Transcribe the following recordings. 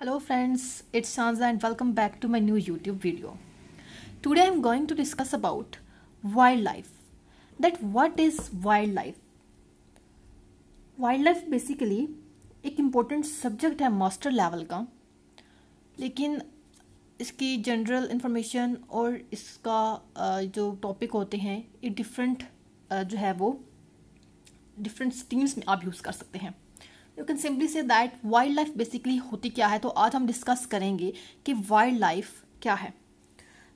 Hello friends, it's Sansa and welcome back to my new YouTube video. Today I'm going to discuss about wildlife. That what is wildlife? Wildlife basically एक important subject है master level का लेकिन इसकी general information और इसका जो topic होते हैं ये डिफरेंट जो है वो डिफरेंट स्ट्रीम्स में आप यूज़ कर सकते हैं you can simply say that wildlife basically होती क्या है तो आज हम डिस्कस करेंगे कि वाइल्ड लाइफ क्या है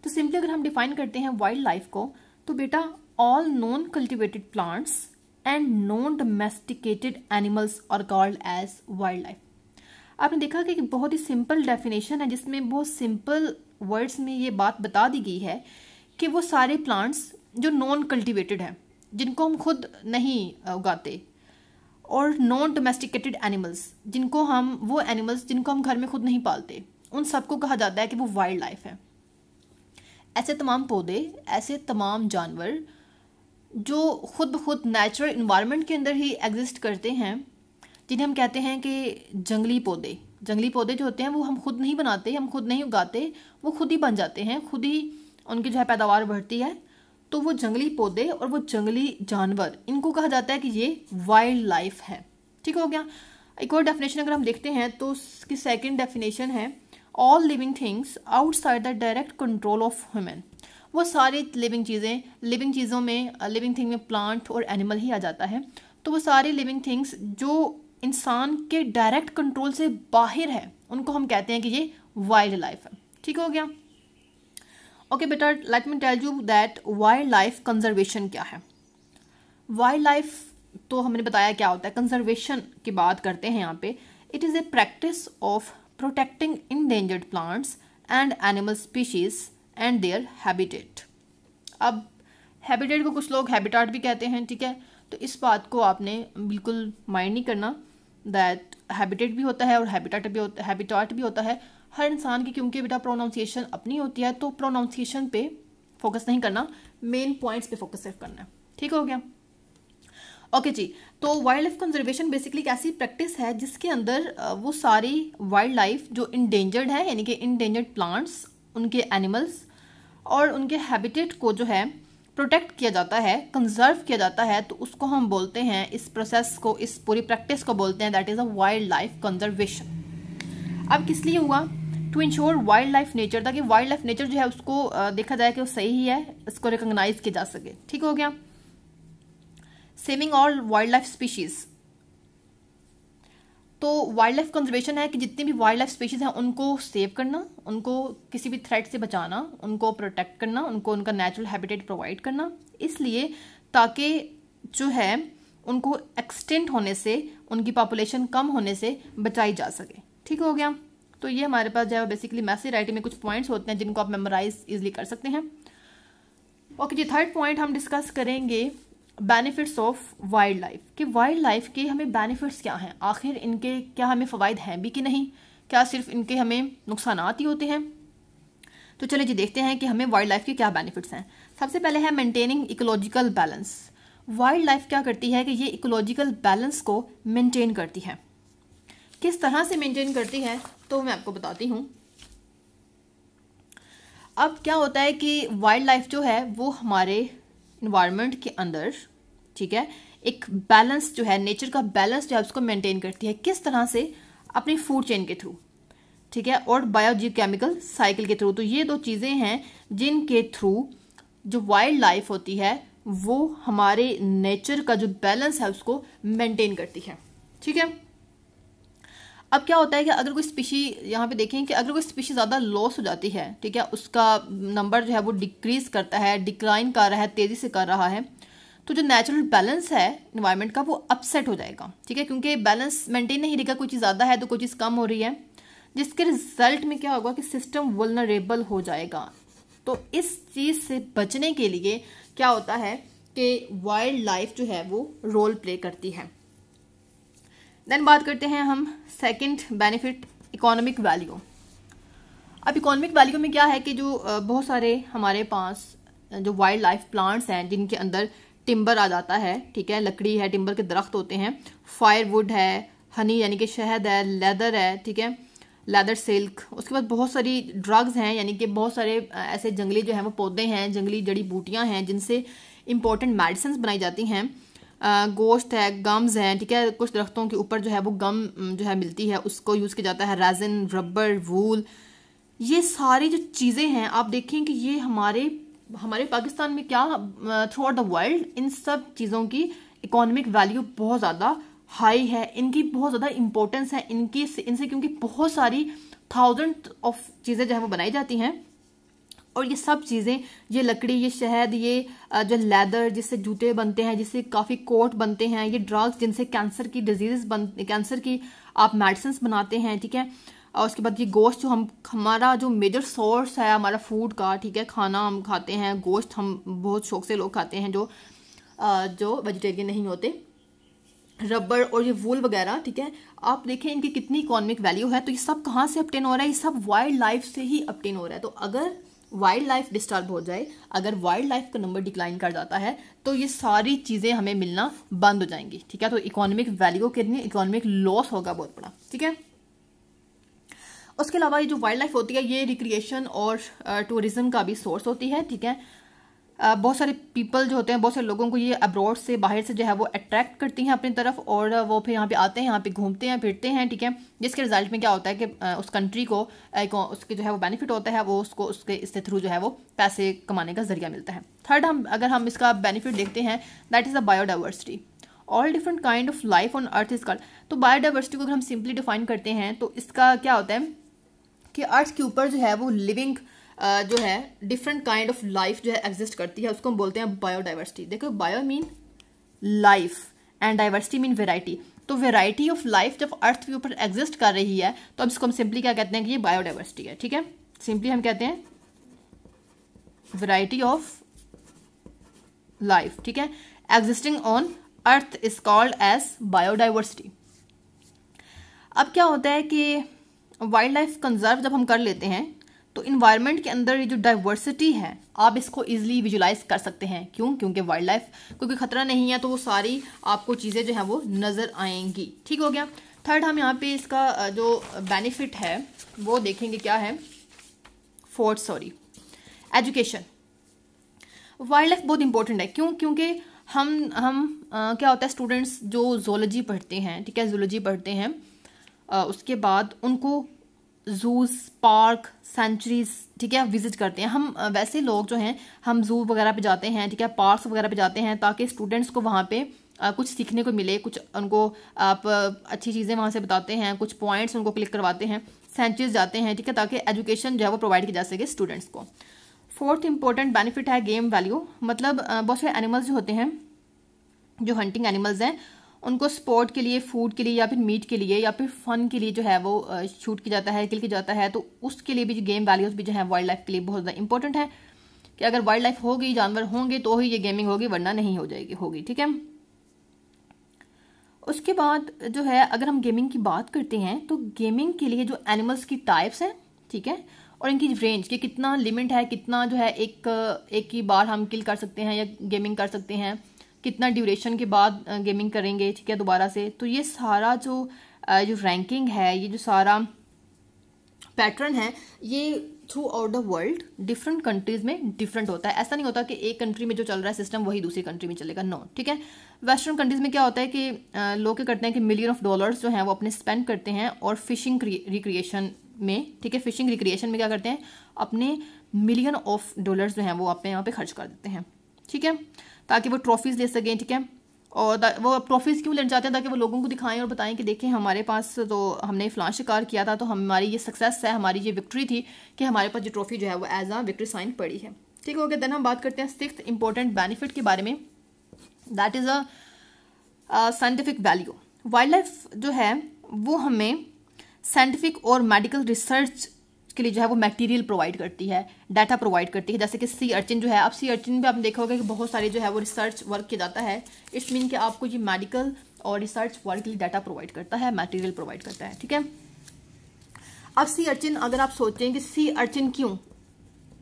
तो सिंपली अगर हम डिफाइन करते हैं वाइल्ड लाइफ को तो बेटा all non cultivated plants and non domesticated animals और कॉल्ड एज वाइल्ड लाइफ आपने देखा कि बहुत ही सिंपल डेफिनेशन है जिसमें बहुत सिंपल वर्ड्स में ये बात बता दी गई है कि वो सारे प्लांट्स जो नॉन कल्टिवेटेड हैं जिनको हम खुद नहीं उगाते और नॉन डोमेस्टिकेटेड एनिमल्स जिनको हम वो एनिमल्स जिनको हम घर में खुद नहीं पालते उन सबको कहा जाता है कि वो वाइल्ड लाइफ है ऐसे तमाम पौधे ऐसे तमाम जानवर जो खुद ब खुद नेचुरल इन्वायरमेंट के अंदर ही एग्जिस्ट करते हैं जिन्हें हम कहते हैं कि जंगली पौधे जंगली पौधे जो होते हैं वो हम खुद नहीं बनाते हम खुद नहीं उगाते वो खुद ही बन जाते हैं खुद ही उनकी जो है पैदावार बढ़ती है तो वो जंगली पौधे और वो जंगली जानवर इनको कहा जाता है कि ये वाइल्ड लाइफ है ठीक हो गया एक और डेफिनेशन अगर हम देखते हैं तो उसकी सेकेंड डेफिनेशन है all living things outside the direct control of human वो सारी लिविंग चीज़ें लिविंग चीज़ों में लिविंग थिंग में प्लांट और एनिमल ही आ जाता है तो वो सारी लिविंग थिंग्स जो इंसान के डायरेक्ट कंट्रोल से बाहर है उनको हम कहते हैं कि ये वाइल्ड लाइफ है ठीक हो गया ओके बेटा let me tell you that wildlife conservation क्या है वाइल्ड लाइफ तो हमने बताया क्या होता है कंजर्वेशन की बात करते हैं यहाँ पे it is a practice of protecting endangered plants and animal species and their habitat अब हैबिटेट को कुछ लोग हैबिटाट भी कहते हैं ठीक है तो इस बात को आपने बिल्कुल माइंड नहीं करना दैट हैबिटेट भी होता है और हैबिटाट भी होता हैबिटाट भी होता है हर इंसान की क्योंकि बेटा प्रोनाउंसिएशन अपनी होती है तो प्रोनाउंसिएशन पे फोकस नहीं करना मेन पॉइंट्स पे फोकस सिर्फ करना है ठीक हो गया ओके okay जी तो वाइल्ड लाइफ कंजर्वेशन बेसिकली एक ऐसी प्रैक्टिस है जिसके अंदर वो सारी वाइल्ड लाइफ जो इंडेंजर्ड है यानी कि इंडेंजर्ड प्लांट्स उनके एनिमल्स और उनके हैबिटेट को जो है प्रोटेक्ट किया जाता है कंजर्व किया जाता है तो उसको हम बोलते हैं इस प्रोसेस को इस पूरी प्रैक्टिस को बोलते हैं that is a wildlife conservation अब किस लिए हुआ to ensure wildlife nature ताकि वाइल्ड लाइफ नेचर जो है उसको देखा जाए कि वो सही ही है इसको रिकोगनाइज किया जा सके ठीक हो गया saving all wildlife species तो वाइल्ड लाइफ कंजर्वेशन है कि जितनी भी वाइल्ड लाइफ स्पीशीज़ हैं उनको सेव करना उनको किसी भी थ्रेट से बचाना उनको प्रोटेक्ट करना उनको उनका नेचुरल हैबिटेट प्रोवाइड करना इसलिए ताकि जो है उनको एक्सटेंट होने से उनकी पॉपुलेशन कम होने से बचाई जा सके ठीक हो गया तो ये हमारे पास जो है बेसिकली मैसेज राइटिंग में कुछ पॉइंट्स होते हैं जिनको आप मेमोराइज ईजिली कर सकते हैं ओके okay, जी थर्ड पॉइंट हम डिस्कस करेंगे बेनिफिट्स ऑफ वाइल्ड लाइफ कि वाइल्ड लाइफ के हमें बेनिफिट्स क्या हैं आखिर इनके क्या हमें फ़वाद हैं भी कि नहीं क्या सिर्फ इनके हमें नुकसान ही होते हैं तो चलिए जी देखते हैं कि हमें वाइल्ड लाइफ के क्या बेनिफिट्स हैं सबसे पहले है maintaining ecological balance wildlife क्या करती है कि ये इकोलॉजिकल बैलेंस को मेंटेन करती है किस तरह से मेंटेन करती है तो मैं आपको बताती हूँ अब क्या होता है कि वाइल्ड लाइफ जो है वो हमारे इन्वायरमेंट के अंदर ठीक है एक बैलेंस जो है नेचर का बैलेंस जो है उसको मेंटेन करती है किस तरह से अपनी फूड चेन के थ्रू ठीक है और केमिकल साइकिल के थ्रू तो ये दो चीज़ें हैं जिनके थ्रू जो वाइल्ड लाइफ होती है वो हमारे नेचर का जो बैलेंस है उसको मेंटेन करती है ठीक है अब क्या होता है कि अगर कोई स्पीशी यहाँ पे देखें कि अगर कोई स्पीशी ज़्यादा लॉस हो जाती है ठीक है उसका नंबर जो है वो डिक्रीज़ करता है डिक्लाइन कर रहा है तेज़ी से कर रहा है तो जो नेचुरल बैलेंस है इन्वायरमेंट का वो अपसेट हो जाएगा ठीक है क्योंकि बैलेंस मेंटेन नहीं रहेगा कोई चीज़ ज़्यादा है तो कोई चीज़ कम हो रही है जिसके रिजल्ट में क्या होगा कि सिस्टम वलनरेबल हो जाएगा तो इस चीज़ से बचने के लिए क्या होता है कि वाइल्ड लाइफ जो है वो रोल प्ले करती है देन बात करते हैं हम सेकंड बेनिफिट इकोनॉमिक वैल्यू अब इकोनॉमिक वैल्यू में क्या है कि जो बहुत सारे हमारे पास जो वाइल्ड लाइफ प्लांट्स हैं जिनके अंदर टिम्बर आ जाता है ठीक है लकड़ी है टिम्बर के दरख्त होते हैं फायरवुड है हनी यानी कि शहद है लेदर है ठीक है लेदर सिल्क उसके बाद बहुत सारी ड्रग्स हैं यानी कि बहुत सारे ऐसे जंगली जो हैं वो पौधे हैं जंगली जड़ी बूटियां हैं जिनसे इम्पोर्टेंट मेडिसिन बनाई जाती हैं गोश्त है गम्स हैं ठीक है कुछ दरख्तों के ऊपर जो है वो गम जो है मिलती है उसको यूज़ किया जाता है रेजन रबर वूल ये सारी जो चीज़ें हैं आप देखें कि ये हमारे हमारे पाकिस्तान में क्या थ्रू आउट द वर्ल्ड इन सब चीज़ों की इकोनॉमिक वैल्यू बहुत ज़्यादा हाई है इनकी बहुत ज़्यादा इंपॉर्टेंस है इनकी इनसे क्योंकि बहुत सारी थाउजेंड ऑफ चीज़ें जो है वो बनाई जाती हैं और ये सब चीज़ें ये लकड़ी ये शहद ये जो लेदर जिससे जूते बनते हैं जिससे काफ़ी कोट बनते हैं ये ड्रग्स जिनसे कैंसर की डिजीज़ बन कैंसर की आप मेडिसिन बनाते हैं ठीक है और उसके बाद ये गोश्त जो हम हमारा जो मेजर सोर्स है हमारा फूड का ठीक है खाना हम खाते हैं गोश्त हम बहुत शौक से लोग खाते हैं जो जो वेजिटेरियन नहीं होते रबर और ये वूल वगैरह ठीक है आप देखें इनकी कितनी इकोनॉमिक वैल्यू है तो ये सब कहाँ से अपटेन हो रहा है ये सब वाइल्ड लाइफ से ही अपटेन हो रहा है तो अगर वाइल्ड लाइफ डिस्टर्ब हो जाए अगर वाइल्ड लाइफ का नंबर डिक्लाइन कर जाता है तो ये सारी चीज़ें हमें मिलना बंद हो जाएंगी ठीक है तो इकोनॉमिक वैल्यू के लिए इकोनॉमिक लॉस होगा बहुत बड़ा ठीक है उसके अलावा ये जो वाइल्ड लाइफ होती है ये रिक्रिएशन और टूरिज़्म का भी सोर्स होती है ठीक है बहुत सारे पीपल जो होते हैं बहुत सारे लोगों को ये अब्रॉड से बाहर से जो है वो अट्रैक्ट करती हैं अपनी तरफ और वो फिर यहाँ पे आते हैं यहाँ पे घूमते हैं फिरते हैं ठीक है जिसके रिजल्ट में क्या होता है कि उस कंट्री को एक उसके जो है वो बेनिफिट होता है वो उसको उसके इसके थ्रू जो है वो पैसे कमाने का जरिया मिलता है थर्ड हम अगर हम इसका बेनिफिट देखते हैं that is a biodiversity all different kind of life on earth is called तो बायोडाइवर्सिटी को अगर हम सिंपली डिफाइन करते हैं तो इसका क्या होता है कि अर्थ के ऊपर जो है वो लिविंग जो है डिफरेंट काइंड ऑफ लाइफ जो है एग्जिस्ट करती है उसको हम बोलते हैं बायोडाइवर्सिटी देखो bio mean life and diversity mean variety तो वेराइटी ऑफ लाइफ जब अर्थ के ऊपर एग्जिस्ट कर रही है तो अब इसको हम सिंपली क्या कहते हैं कि ये बायोडाइवर्सिटी है ठीक है सिंपली हम कहते हैं वेराइटी ऑफ लाइफ ठीक है existing on earth is called as biodiversity अब क्या होता है कि वाइल्ड लाइफ कंजर्व जब हम कर लेते हैं तो इन्वायरमेंट के अंदर ये जो डाइवर्सिटी है आप इसको ईजिली विजुलाइज कर सकते हैं क्यों क्योंकि वाइल्ड लाइफ क्योंकि खतरा नहीं है तो वो सारी आपको चीज़ें जो है वो नज़र आएंगी ठीक हो गया थर्ड हम यहाँ पे इसका जो बेनिफिट है वो देखेंगे क्या है fourth sorry education wildlife बहुत इंपॉर्टेंट है क्यों क्योंकि हम हम आ, क्या होता है स्टूडेंट्स जो जोलॉजी पढ़ते हैं ठीक है जोलॉजी पढ़ते हैं आ, उसके बाद उनको जूस पार्क सेंचुरीज ठीक है विजिट करते हैं हम वैसे लोग जो हैं हम जू वगैरह पे जाते हैं ठीक है पार्क्स वगैरह पे जाते हैं ताकि स्टूडेंट्स को वहाँ पे कुछ सीखने को मिले कुछ उनको आप अच्छी चीज़ें वहाँ से बताते हैं कुछ पॉइंट्स उनको क्लिक करवाते हैं सेंचुरीज जाते हैं ठीक है ताकि एजुकेशन जो है वो प्रोवाइड की जा सके स्टूडेंट्स को फोर्थ इंपॉर्टेंट बेनिफिट है गेम वैल्यू मतलब बहुत सारे एनिमल्स जो होते हैं जो हंटिंग एनिमल्स हैं उनको स्पोर्ट के लिए फूड के लिए या फिर मीट के लिए या फिर फन के लिए जो है वो शूट किया जाता है किल किया जाता है तो उसके लिए भी जो गेम वैल्यूज भी जो है वाइल्ड लाइफ के लिए बहुत ज़्यादा इंपॉर्टेंट है कि अगर वाइल्ड लाइफ होगी जानवर होंगे तो ही ये गेमिंग होगी वरना नहीं हो जाएगी होगी ठीक है उसके बाद जो है अगर हम गेमिंग की बात करते हैं तो गेमिंग के लिए जो एनिमल्स की टाइप्स हैं ठीक है और इनकी रेंज कि कितना लिमिट है कितना जो है एक एक ही बार हम किल कर सकते हैं या गेमिंग कर सकते हैं कितना ड्यूरेशन के बाद गेमिंग करेंगे ठीक है दोबारा से तो ये सारा जो जो रैंकिंग है ये जो सारा पैटर्न है ये throughout the world different countries में डिफरेंट होता है ऐसा नहीं होता कि एक कंट्री में जो चल रहा है सिस्टम वही दूसरी कंट्री में चलेगा नो ठीक है वेस्टर्न कंट्रीज में क्या होता है कि लोग क्या करते हैं कि मिलियन ऑफ डॉलर्स जो हैं वो अपने स्पेंड करते हैं और फिशिंग रिक्रिएशन में ठीक है फिशिंग रिक्रिएशन में क्या करते हैं अपने मिलियन ऑफ डॉलर्स जो हैं वो अपने यहाँ पे खर्च कर देते हैं ठीक है ताकि वो ट्रॉफीज़ ले सकें ठीक है और वो ट्रॉफीज़ क्यों लेना चाहते हैं ताकि वो लोगों को दिखाएं और बताएं कि देखें हमारे पास तो हमने फ़लां शिकार किया था तो हमारी ये सक्सेस है हमारी ये विक्ट्री थी कि हमारे पास जो ट्रॉफी जो है वो एज आ विक्ट्री साइन पड़ी है ठीक है ओके देन हम बात करते हैं सिक्स इंपॉर्टेंट बेनिफिट के बारे में that is a scientific value wildlife जो है वो हमें साइंटिफिक और मेडिकल रिसर्च के लिए जो है वो मटेरियल प्रोवाइड करती है डाटा प्रोवाइड करती है जैसे कि सी अर्चिन जो है अब सी अर्चिन भी आप देखोगे कि बहुत सारे जो है वो रिसर्च वर्क किया जाता है इट्स मीन कि आपको ये मेडिकल और रिसर्च वर्क के लिए डाटा प्रोवाइड करता है मटेरियल प्रोवाइड करता है ठीक है अब सी अर्चिन अगर आप सोचें कि सी अर्चिन क्यों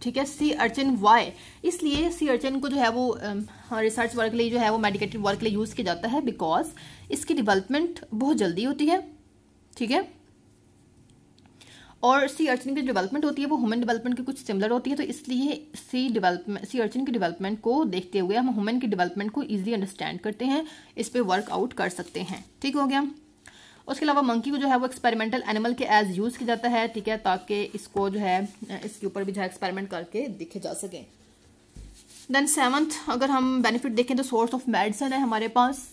ठीक है सी अर्चिन वाई इसलिए सी अर्चिन को जो है वो रिसर्च वर्क हाँ, के लिए जो है वो मेडिकेटेड वर्क के लिए यूज़ किया जाता है बिकॉज इसकी डिवेलपमेंट बहुत जल्दी होती है ठीक है और सी अर्चिन की डेवलपमेंट होती है वो हुमन डेवलपमेंट की कुछ सिमिलर होती है तो इसलिए सी डेवलपमेंट सी अर्चिन की डेवलपमेंट को देखते हुए हम हुमन की डेवलपमेंट को ईजी अंडरस्टैंड करते हैं इस पर वर्कआउट कर सकते हैं ठीक हो गया उसके अलावा मंकी को जो है वो एक्सपेरिमेंटल एनिमल के एज यूज़ किया जाता है ठीक है ताकि इसको जो है इसके ऊपर भी जो है एक्सपेरिमेंट करके देखे जा सकें देन सेवंथ अगर हम बेनिफिट देखें तो सोर्स ऑफ मेडिसन है हमारे पास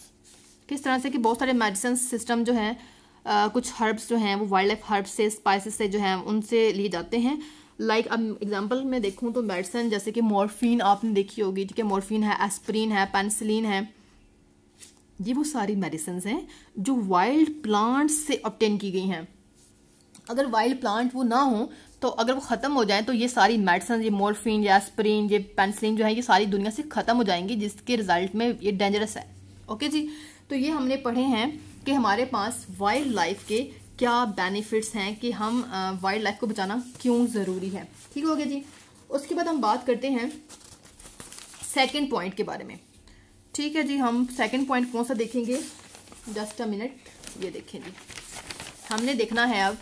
किस तरह से कि बहुत सारे मेडिसन सिस्टम जो हैं कुछ हर्ब्स जो हैं वो वाइल्ड लाइफ हर्ब्स से स्पाइसेस से जो हैं उनसे लिए जाते हैं लाइक like, अब एग्जांपल मैं देखूँ तो मेडिसन जैसे कि मॉर्फिन आपने देखी होगी ठीक है मॉर्फिन है एस्प्रीन है पेंसिलिन है ये वो सारी मेडिसन्स हैं जो वाइल्ड प्लांट्स से ऑप्टेन की गई हैं अगर वाइल्ड प्लांट वो ना हो तो अगर वो ख़त्म हो जाए तो ये सारी मेडिसन ये मॉर्फिन या एस्प्रीन ये पेंसिलिन जो है ये सारी दुनिया से ख़त्म हो जाएंगी जिसके रिजल्ट में ये डेंजरस है ओके जी तो ये हमने पढ़े हैं कि हमारे पास वाइल्ड लाइफ के क्या बेनिफिट्स हैं कि हम वाइल्ड लाइफ को बचाना क्यों ज़रूरी है ठीक हो गया जी उसके बाद हम बात करते हैं सेकंड पॉइंट के बारे में ठीक है जी हम सेकंड पॉइंट कौन सा देखेंगे जस्ट अ मिनट ये देखें जी हमने देखना है अब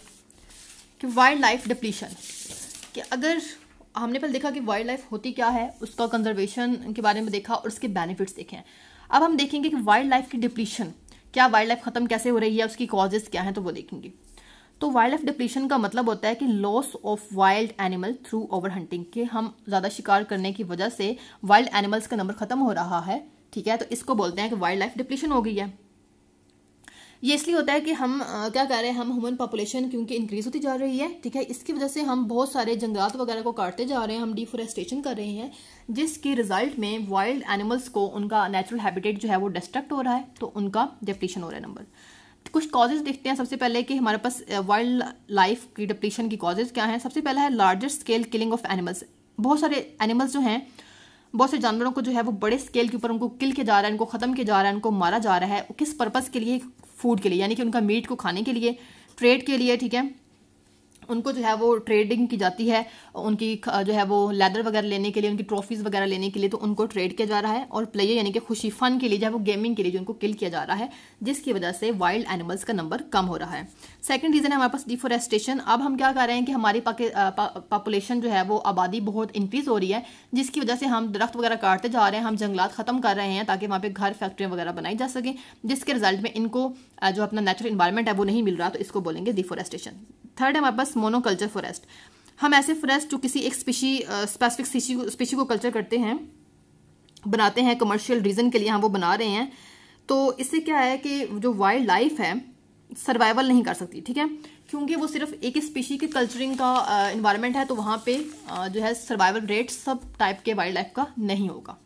कि वाइल्ड लाइफ डिप्लीशन कि अगर हमने पहले देखा कि वाइल्ड लाइफ होती क्या है उसका कंजर्वेशन के बारे में देखा और उसके बेनिफिट्स देखे हैं अब हम देखेंगे कि वाइल्ड लाइफ की डिप्लीशन क्या वाइल्ड लाइफ खत्म कैसे हो रही है उसकी कॉजेज क्या है तो वो देखेंगे तो वाइल्ड लाइफ डिप्लीशन का मतलब होता है कि loss of wild animal through over hunting के हम ज़्यादा शिकार करने की वजह से वाइल्ड एनिमल्स का नंबर खत्म हो रहा है ठीक है तो इसको बोलते हैं कि वाइल्ड लाइफ डिप्लीशन हो गई है ये इसलिए होता है कि हम आ, क्या कह रहे हैं हम ह्यूमन पॉपुलेशन क्योंकि इंक्रीज होती जा रही है ठीक है इसकी वजह से हम बहुत सारे जंगलात वगैरह को काटते जा रहे हैं हम डिफोरेस्टेशन कर रहे हैं जिसके रिजल्ट में वाइल्ड एनिमल्स को उनका नेचुरल हैबिटेट जो है वो डिस्ट्रक्ट हो रहा है तो उनका डिप्लीशन हो रहा है नंबर तो कुछ कॉजेज देखते हैं सबसे पहले कि हमारे पास वाइल्ड लाइफ की डिप्लीशन की कॉजेज क्या है सबसे पहला है largest scale killing of animals बहुत सारे एनिमल्स जो हैं बहुत से जानवरों को जो है वो बड़े स्केल के ऊपर उनको किल किया जा रहा है उनको ख़त्म किया जा रहा है उनको मारा जा रहा है किस पर्पज़ के लिए फूड के लिए यानी कि उनका मीट को खाने के लिए ट्रेड के लिए ठीक है उनको जो है वो ट्रेडिंग की जाती है उनकी जो है वो लेदर वगैरह लेने के लिए उनकी ट्रॉफीज़ वगैरह लेने के लिए तो उनको ट्रेड किया जा रहा है और प्लेयर यानी कि खुशी फन के लिए जो है वो गेमिंग के लिए जो उनको किल किया जा रहा है जिसकी वजह से वाइल्ड एनिमल्स का नंबर कम हो रहा है सेकंड रीज़न है हमारे पास डिफोरेस्टेशन अब हम क्या कर रहे हैं कि हमारी पॉपुलेशन जो है वो आबादी बहुत इंक्रीज़ हो रही है जिसकी वजह से हम दरख्त वगैरह काटते जा रहे हैं हम जंगलात ख़त्म कर रहे हैं ताकि वहाँ पर घर फैक्ट्रियाँ वगैरह बनाई जा सकें जिसके रिजल्ट में इनको जो अपना नेचुरल इन्वायरमेंट है वो नहीं मिल रहा तो इसको बोलेंगे डिफोरेस्टेशन थर्ड है हमारे पास मोनोकल्चर फॉरेस्ट हम ऐसे फॉरेस्ट जो किसी एक स्पेशी स्पेसिफिक स्पीशी को कल्चर करते हैं बनाते हैं कमर्शियल रीज़न के लिए हम वो बना रहे हैं तो इससे क्या है कि जो वाइल्ड लाइफ है सर्वाइवल नहीं कर सकती ठीक है क्योंकि वो सिर्फ एक स्पीशी के कल्चरिंग का इन्वायरमेंट है तो वहाँ पे जो है सर्वाइवल रेट सब टाइप के वाइल्ड लाइफ का नहीं होगा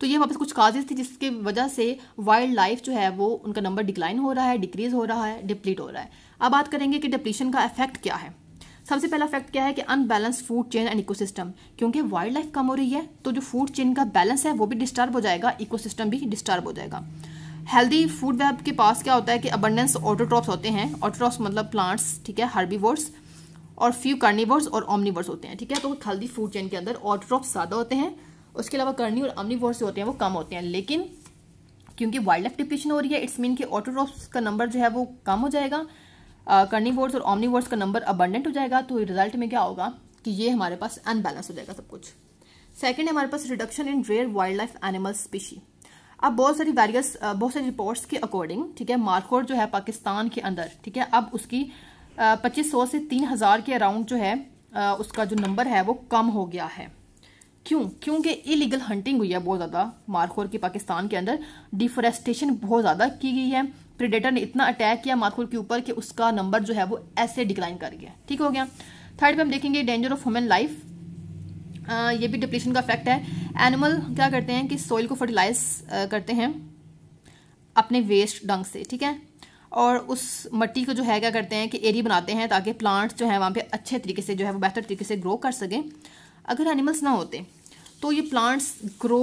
तो ये वापस कुछ काजेज थी जिसके वजह से वाइल्ड लाइफ जो है वो उनका नंबर डिक्लाइन हो रहा है डिक्रीज हो रहा है डिप्लीट हो रहा है अब बात करेंगे कि डिप्लीशन का इफेक्ट क्या है सबसे पहला इफेक्ट क्या है कि unbalance food chain and ecosystem क्योंकि वाइल्ड लाइफ कम हो रही है तो जो फूड चेन का बैलेंस है वो भी डिस्टर्ब हो जाएगा इकोसिस्टम भी डिस्टर्ब हो जाएगा हेल्दी फूड वेब के पास क्या होता है कि अबंडेंस ऑटोट्रॉप्स होते हैं ऑटोट्रॉप्स मतलब प्लांट्स ठीक है हर्बीवर्स और फ्यू कर्नीवर्स और ऑमनीवर्स होते हैं ठीक है तो हेल्दी फूड चेन के अंदर ऑटोट्रॉप्स ज़्यादा होते हैं उसके अलावा कर्नी और ऑमनीवर्स होते हैं वो कम होते हैं लेकिन क्योंकि वाइल्ड लाइफ डिप्लीशन हो रही है इट्स मीन कि ऑटोट्रॉप्स का नंबर जो है वो कम हो जाएगा कर्नीवर्स और ऑमनीवर्स का नंबर अबंडेंट हो जाएगा तो रिजल्ट में क्या होगा कि ये हमारे पास अनबैलेंस हो जाएगा सब कुछ सेकेंड हमारे पास reduction in rare wild life animal species अब बहुत सारी वेरियस बहुत सारी रिपोर्ट्स के अकॉर्डिंग ठीक है मार्कोट जो है पाकिस्तान के अंदर ठीक है अब उसकी पच्चीस सौ से तीन हज़ार के अराउंड जो है आ, उसका जो नंबर है वो कम हो गया है क्यों क्योंकि इलीगल हंटिंग हुई है बहुत ज़्यादा मारखोर की पाकिस्तान के अंदर डिफोरेस्टेशन बहुत ज़्यादा की गई है प्रिडेटर ने इतना अटैक किया मारखोर के ऊपर कि उसका नंबर जो है वो ऐसे डिक्लाइन कर गया ठीक हो गया थर्ड पे हम देखेंगे डेंजर ऑफ ह्यूमन लाइफ ये भी डिप्लीशन का इफेक्ट है एनिमल क्या करते हैं कि सॉइल को फर्टिलाइज करते हैं अपने वेस्ट डंग से ठीक है और उस मट्टी को जो है क्या करते हैं कि एरी बनाते हैं ताकि प्लांट्स जो है वहाँ पे अच्छे तरीके से जो है वो बेहतर तरीके से ग्रो कर सकें अगर एनिमल्स ना होते तो ये प्लांट्स ग्रो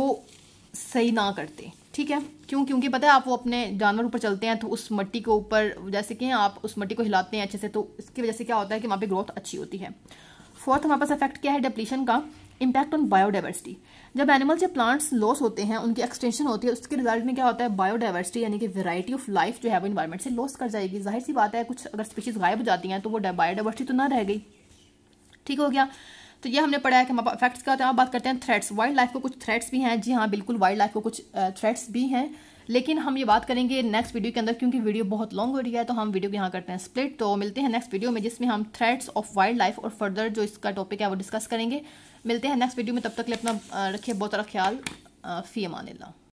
सही ना करते ठीक है क्यों क्योंकि पता है आप वो अपने जानवर ऊपर चलते हैं तो उस मट्टी के ऊपर जैसे कि आप उस मट्टी को हिलाते हैं अच्छे से तो इसकी वजह से क्या होता है कि वहाँ पर ग्रोथ अच्छी होती है फोर्थ हमारे पास इफेक्ट क्या है डिप्लीशन का इम्पैक्ट ऑन बायोडाइवर्सिटी जब एनिमल या प्लांट्स लॉस होते हैं उनकी एक्सटेंशन होती है उसके रिजल्ट में क्या होता है बायोडाइवर्सिटी यानी कि वैरायटी ऑफ लाइफ जो है वो इन्वायरमेंट से लॉस कर जाएगी जाहिर सी बात है कुछ अगर स्पीशीज गायब हो जाती हैं तो वो बायोडाइवर्सिटी तो ना रह गई ठीक हो गया तो ये हमने पढ़ा है कि क्या होते हैं आप बात करते हैं थ्रेट्स वाइल्ड लाइफ को कुछ थ्रेट्स भी हैं जी हाँ बिल्कुल वाइल्ड लाइफ को कुछ थ्रेट्स भी हैं लेकिन हम ये बात करेंगे नेक्स्ट वीडियो के अंदर क्योंकि वीडियो बहुत लॉन्ग हो रही है तो हम वीडियो यहाँ करते हैं स्प्लिट तो मिलते हैं नेक्स्ट वीडियो में जिसमें हम थ्रेड्स ऑफ वाइल्ड लाइफ और फर्दर जो इसका टॉपिक है वो डिस्कस करेंगे मिलते हैं नेक्स्ट वीडियो में तब तक लिए अपना रखिए बहुत सारा ख्याल फ़ी अमान ला